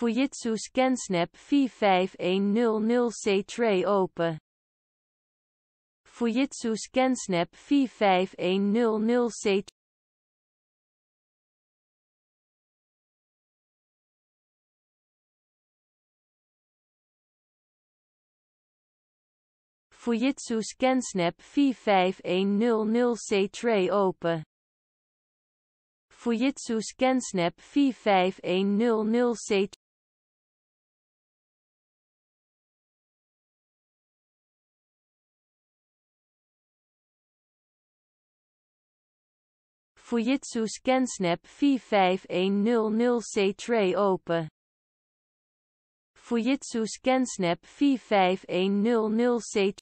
Fujitsu ScanSnap V5100C tray open. Fujitsu ScanSnap V5100C Fujitsu ScanSnap V5100C tray open. Fujitsu ScanSnap V5100C Fujitsu ScanSnap V5100C tray open. Fujitsu ScanSnap V5100C